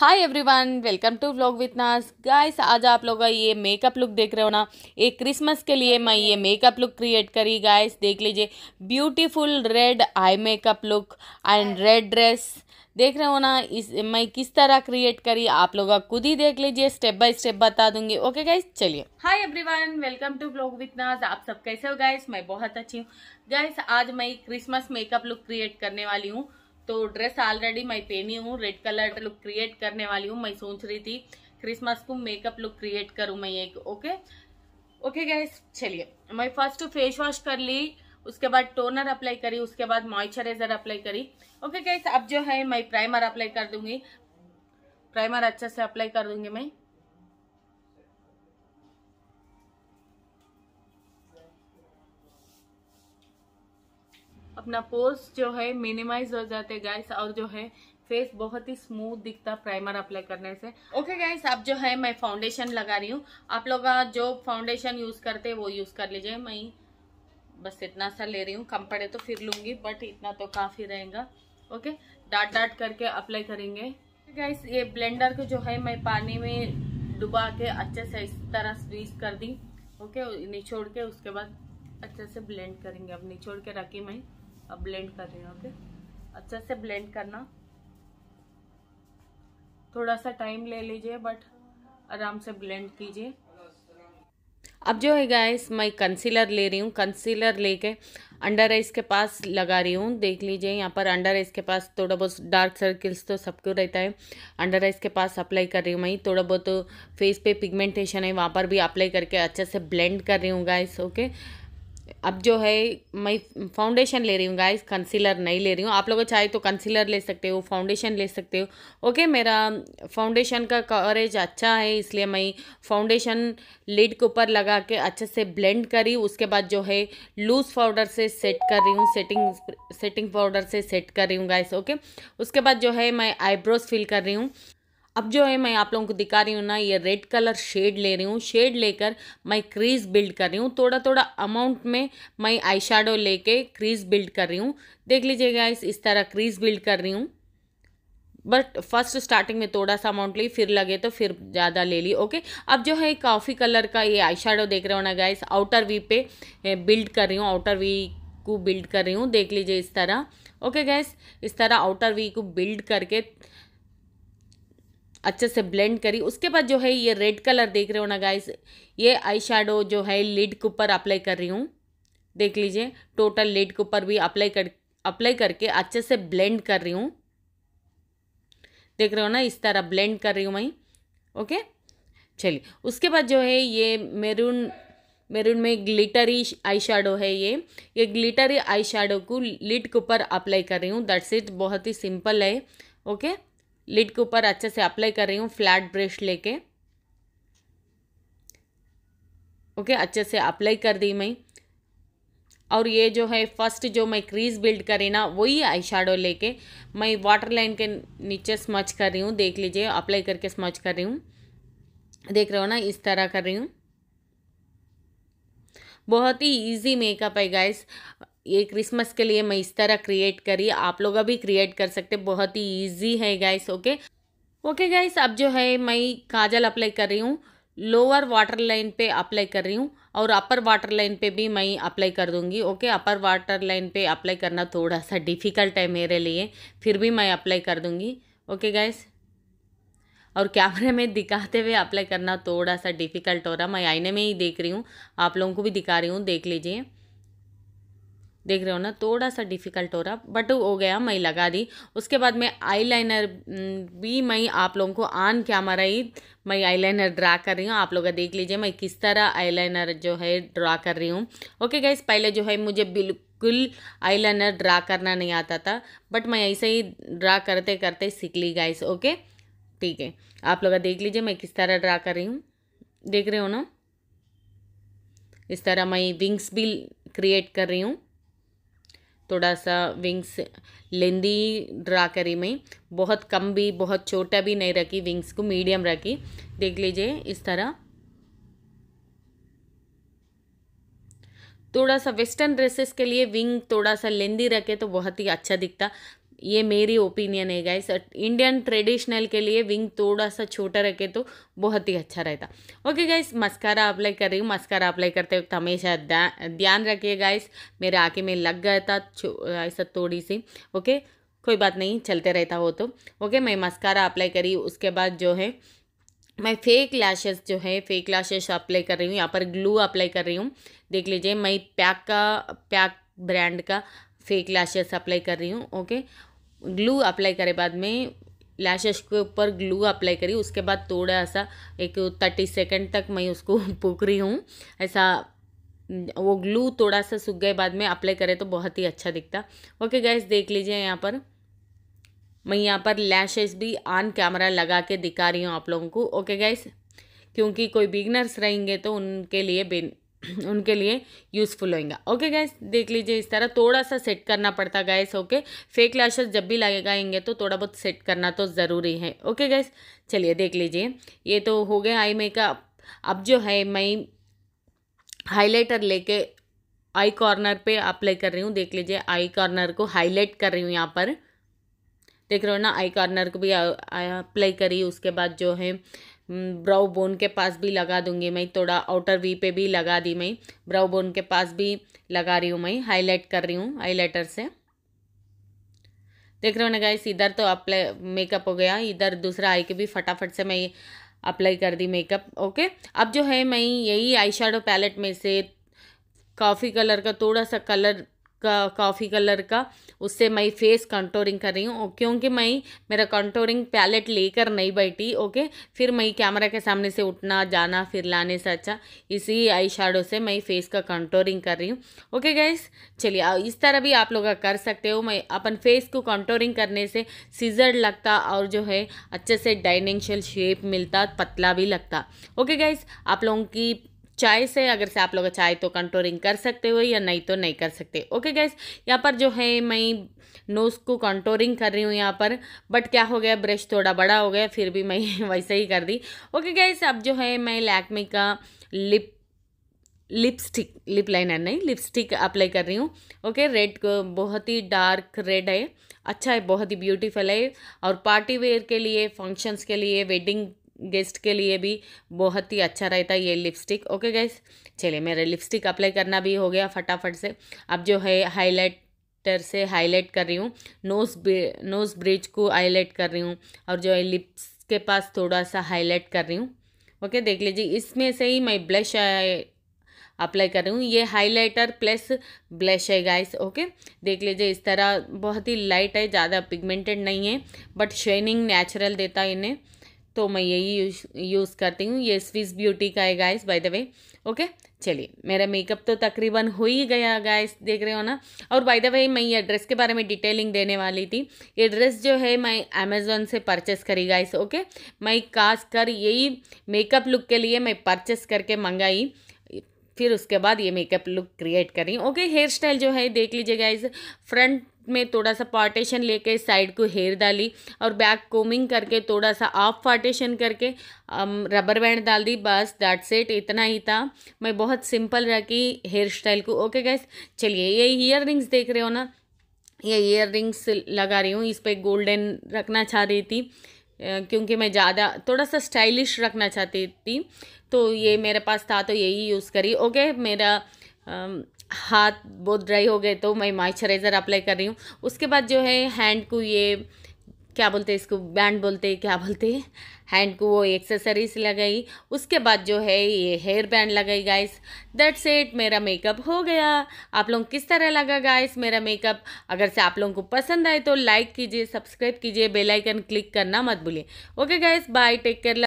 Hi everyone welcome to vlog with Naz guys आज आप लोग ये मेकअप लुक देख रहे हो ना ये क्रिसमस के लिए मैं ये मेकअप लुक क्रिएट करी गाइस देख लीजिए beautiful red eye makeup look and red dress देख रहे हो ना इस मैं किस तरह क्रिएट करी आप लोग खुद ही देख लीजिए स्टेप बाय स्टेप बता दूंगी ओके गाइस चलिए hi everyone welcome to blog with Naz आप सब कैसे हो गाइस मैं बहुत अच्छी हूँ गाइस आज मैं क्रिसमस मेकअप लुक क्रिएट करने वाली हूँ तो ड्रेस ऑलरेडी मैं पहनी हूँ रेड कलर लुक क्रिएट करने वाली हूँ मैं सोच रही थी क्रिसमस को मेकअप लुक क्रिएट करूँ मैं एक ओके ओके गैस चलिए मैं फर्स्ट फेस वॉश कर ली उसके बाद टोनर अप्लाई करी उसके बाद मॉइस्चराइजर अप्लाई करी ओके गैस अब जो है मैं प्राइमर अप्लाई कर दूंगी प्राइमर अच्छे से अप्लाई कर दूंगी मैं अपना पोर्स जो है मिनिमाइज हो जाते हैं गाइस और जो है फेस बहुत ही स्मूथ दिखता प्राइमर अप्लाई करने से ओके okay गाइस अब जो है मैं फाउंडेशन लगा रही हूँ आप लोग जो फाउंडेशन यूज करते वो यूज कर लीजिए मैं बस इतना सा ले रही हूँ कम पड़े तो फिर लूंगी बट इतना तो काफी रहेगा ओके डाट डाट करके अप्लाई करेंगे गाइस ये ब्लेंडर को जो है मैं पानी में डुबा के अच्छे से इस तरह स्वीज कर दी ओके निचोड़ के उसके बाद अच्छे से ब्लेंड करेंगे अब निचोड़ के रखी मैं अब ब्लेंड कर रही हूँ ओके अच्छे से ब्लेंड करना थोड़ा सा टाइम ले लीजिए बट आराम से ब्लेंड कीजिए अब जो है गाइस मैं कंसीलर ले रही हूँ कंसीलर लेके अंडर आइज के पास लगा रही हूँ देख लीजिए यहाँ पर अंडर आइज के पास थोड़ा बहुत डार्क सर्किल्स तो सबको रहता है अंडर आइज के पास अप्लाई कर रही हूँ मैं थोड़ा बहुत तो फेस पे पिगमेंटेशन है वहाँ पर भी अप्लाई करके अच्छे से ब्लेंड कर रही हूँ गाइस ओके अब जो है मैं फाउंडेशन ले रही हूँ गाइस कंसीलर नहीं ले रही हूँ आप लोग चाहे तो कंसीलर ले सकते हो फाउंडेशन ले सकते हो ओके मेरा फाउंडेशन का कवरेज अच्छा है इसलिए मैं फाउंडेशन लिड के ऊपर लगा के अच्छे से ब्लेंड करी उसके बाद जो है लूज़ पाउडर से सेट कर रही हूँ सेटिंग सेटिंग पाउडर से सेट कर रही हूँ गाइस ओके उसके बाद जो है मैं आईब्रोज फिल कर रही हूँ अब जो है मैं आप लोगों को दिखा रही हूँ ना ये रेड कलर शेड ले रही हूँ शेड लेकर मैं क्रीज बिल्ड कर रही हूँ थोड़ा थोड़ा अमाउंट में मैं आई शेडो कर क्रीज बिल्ड कर रही हूँ देख लीजिएगा इस इस तरह क्रीज बिल्ड कर रही हूँ बट फर्स्ट स्टार्टिंग में थोड़ा सा अमाउंट ली फिर लगे तो फिर ज़्यादा ले ली ओके अब जो है कॉफ़ी कलर का ये आई देख रहे हो ना गाइस आउटर वी पे बिल्ड कर रही हूँ आउटर वी को बिल्ड कर रही हूँ देख लीजिए इस तरह ओके गैस इस तरह आउटर वी को बिल्ड करके अच्छे से ब्लेंड करी उसके बाद जो है ये रेड कलर देख रहे हो ना गाइस ये आई शेडो जो है लिड के ऊपर अप्लाई कर रही हूँ देख लीजिए टोटल लिड के ऊपर भी अप्लाई कर अप्लाई करके अच्छे से ब्लेंड कर रही हूँ देख रहे हो ना इस तरह ब्लेंड कर रही हूँ मैं ओके चलिए उसके बाद जो है ये मेरून मेरून में ग्लिटरी आई शेडो है ये ये ग्लिटरी आई शेडो को लिड के ऊपर अप्लाई कर रही हूँ दैट्स इट बहुत ही सिंपल है ओके okay? लिड के ऊपर अच्छे से अप्लाई कर रही हूँ फ्लैट ब्रश लेके ओके अच्छे से अप्लाई कर दी मैं और ये जो है फर्स्ट जो मैं क्रीज बिल्ड करी ना वही आई शेडो लेके मैं वाटर लाइन के नीचे स्मच कर रही हूँ देख लीजिए अप्लाई करके स्मच कर रही हूँ देख रहे हो ना इस तरह कर रही हूँ बहुत ही इजी मेकअप है गाइस ये क्रिसमस के लिए मैं इस तरह क्रिएट करी आप लोग अभी क्रिएट कर सकते बहुत ही ईजी है गाइस ओके ओके गाइस अब जो है मैं काजल अप्लाई कर रही हूँ लोअर वाटर लाइन पे अप्लाई कर रही हूँ और अपर वाटर लाइन पे भी मैं अप्लाई कर दूँगी ओके अपर वाटर लाइन पे अप्लाई करना थोड़ा सा डिफ़िकल्ट है मेरे लिए फिर भी मैं अप्लाई कर दूँगी ओके गाइस और कैमरे में दिखाते हुए अप्लाई करना थोड़ा सा डिफ़िकल्ट हो रहा मैं आईने में ही देख रही हूँ आप लोगों को भी दिखा रही हूँ देख लीजिए देख रहे हो ना थोड़ा सा डिफ़िकल्ट हो रहा बट हो गया मैं लगा दी उसके बाद मैं आईलाइनर हम्म, भी मैं आप लोगों को आन कैमरा ही मैं आईलाइनर ड्रा कर रही हूँ आप लोग देख लीजिए मैं किस तरह आईलाइनर जो है ड्रा कर रही हूँ ओके गाइज पहले जो है मुझे बिल्कुल बिल्कुल आईलाइनर ड्रा करना नहीं आता था बट मैं ऐसे ही ड्रा करते करते सीख ली गाइस ओके ठीक है आप लोग देख लीजिए मैं किस तरह ड्रा कर रही हूँ देख रहे हो ना इस तरह मैं विंग्स भी क्रिएट कर रही हूँ थोड़ा सा विंग्स लेंदी ड्रा करी मैं बहुत कम भी बहुत छोटा भी नहीं रखी विंग्स को मीडियम रखी देख लीजिए इस तरह थोड़ा सा वेस्टर्न ड्रेसेस के लिए विंग थोड़ा सा लेंदी रखे तो बहुत ही अच्छा दिखता ये मेरी ओपिनियन है गाइस इंडियन ट्रेडिशनल के लिए विंग थोड़ा सा छोटा रखे तो बहुत ही अच्छा रहता ओके गाइस मस्कारा अप्लाई कर रही हूँ मस्कारा अप्लाई करते वक्त हमेशा ध्यान रखिए गाइस मेरे आँखें में लग गया था ऐसा थोड़ी सी ओके कोई बात नहीं चलते रहता हो तो ओके मैं मस्कारा अप्लाई करी उसके बाद जो है मैं फेक लैशेस जो है फेक लैशेस अप्लाई कर रही हूँ यहाँ पर ग्लू अप्लाई कर रही हूँ देख लीजिए मैं पैक का पैक ब्रांड का फेक लैशेस अप्लाई कर रही हूँ ओके ग्लू अप्लाई करे बाद में लैशेस के ऊपर ग्लू अप्लाई करी उसके बाद थोड़ा सा एक थर्टी सेकेंड तक मैं उसको पूक रही हूँ ऐसा वो ग्लू थोड़ा सा सूख गए बाद में अप्लाई करें तो बहुत ही अच्छा दिखता ओके गैस देख लीजिए यहाँ पर मैं यहाँ पर लैशेस भी ऑन कैमरा लगा के दिखा रही हूँ आप लोगों को ओके गैस क्योंकि कोई बिगनर्स रहेंगे तो उनके लिए उनके लिए यूज़फुल होएगा ओके गैस देख लीजिए इस तरह थोड़ा सा सेट करना पड़ता गैस ओके फेक लैशेज जब भी लगाएंगे तो थोड़ा बहुत सेट करना तो ज़रूरी है ओके गैस चलिए देख लीजिए ये तो हो गया आई मेकअप अब जो है मैं हाइलाइटर लेके आई कॉर्नर पे अप्लाई कर रही हूँ देख लीजिए आई कॉर्नर को हाईलाइट कर रही हूँ यहाँ पर देख रहे हो ना आई कॉर्नर को भी अप्लाई करी उसके बाद जो है ब्राउ हम्म, बोन के पास भी लगा दूंगी मैं थोड़ा आउटर वी पे भी लगा दी मैं ब्राउ बोन के पास भी लगा रही हूँ मैं हाईलाइट कर रही हूँ हाईलाइटर से देख रहे हो ना गाइस इधर तो अप्लाई मेकअप हो गया इधर दूसरा आई के भी फटाफट से मैं अप्लाई कर दी मेकअप ओके अब जो है मैं यही आई पैलेट में से कॉफ़ी कलर का थोड़ा सा कलर का कॉफ़ी कलर का उससे मैं फेस कंटोरिंग कर रही हूँ क्योंकि मैं मेरा कंटोरिंग पैलेट लेकर नहीं बैठी ओके फिर मैं कैमरा के सामने से उठना जाना फिर लाने से अच्छा इसी आई शेडो से मैं फेस का कंटोरिंग कर रही हूँ ओके गैस चलिए इस तरह भी आप लोग कर सकते हो मैं अपन फेस को कंटोरिंग करने से सीजर लगता और जो है अच्छे से डाइनेंशियल शेप मिलता पतला भी लगता ओके गैस आप लोगों की चाय से अगर से आप लोग चाहे तो कंट्रोलिंग कर सकते हो या नहीं तो नहीं कर सकते ओके गैस यहाँ पर जो है मैं नोज़ को कंट्रोलिंग कर रही हूँ यहाँ पर बट क्या हो गया ब्रश थोड़ा बड़ा हो गया फिर भी मैं वैसे ही कर दी ओके गैस अब जो है मैं लैकमे का लिप लिपस्टिक लिप लाइनर नहीं लिपस्टिक अप्लाई कर रही हूँ ओके रेड बहुत ही डार्क रेड है अच्छा है बहुत ही ब्यूटीफुल है और पार्टी वेयर के लिए फंक्शंस के लिए वेडिंग गेस्ट के लिए भी बहुत ही अच्छा रहता है ये लिपस्टिक ओके गैस चलिए मेरा लिपस्टिक अप्लाई करना भी हो गया फटाफट से अब जो है हाईलाइट टर से हाईलाइट कर रही हूँ नोज नोज ब्रिज को हाईलाइट कर रही हूँ और जो है लिप्स के पास थोड़ा सा हाईलाइट कर रही हूँ ओके देख लीजिए इसमें से ही मैं ब्लश अप्लाई कर रही हूँ ये हाईलाइटर प्लस ब्लश है गाइस ओके देख लीजिए इस तरह बहुत ही लाइट है ज़्यादा पिगमेंटेड नहीं है बट शाइनिंग नेचुरल देता है इन्हें तो मैं यही यूज़ करती हूँ ये स्विस ब्यूटी का है guys by the way okay चलिए मेरा मेकअप तो तकरीबन हो ही गया गाइस देख रहे हो ना और बाय द वे मैं ये ड्रेस के बारे में डिटेलिंग देने वाली थी ये ड्रेस जो है मैं अमेज़ोन से परचेस करी गाइस ओके मैं खास कर यही मेकअप लुक के लिए मैं परचेस करके मंगाई फिर उसके बाद ये मेकअप लुक क्रिएट करें ओके हेयर स्टाइल जो है देख लीजिए गाइज फ्रंट में थोड़ा सा पार्टेशन लेके साइड को हेयर डाली और बैक कोमिंग करके थोड़ा सा ऑफ पार्टेशन करके रबर um, बैंड डाल दी बस दैट सेट इतना ही था मैं बहुत सिंपल रखी हेयर स्टाइल को ओके गैस चलिए ये ईयर देख रहे हो ना ये ईयर लगा रही हूँ इस पर गोल्डन रखना चाह रही थी क्योंकि मैं ज़्यादा थोड़ा सा स्टाइलिश रखना चाहती थी तो ये मेरे पास था तो यही यूज़ करी ओके मेरा आ, हाथ बहुत ड्राई हो गए तो मैं मॉइस्चराइज़र अप्लाई कर रही हूँ उसके बाद जो है हैंड को ये क्या बोलते हैं इसको बैंड बोलते क्या बोलते हैं हैंड को वो एक्सेसरीज लगाई उसके बाद जो है ये हेयर बैंड लगाई गाइस दैट्स इट मेरा मेकअप हो गया आप लोग किस तरह लगा गाइस मेरा मेकअप अगर से आप लोगों को पसंद आए तो लाइक कीजिए सब्सक्राइब कीजिए बेलाइकन क्लिक करना मत भूलिए okay guys bye take care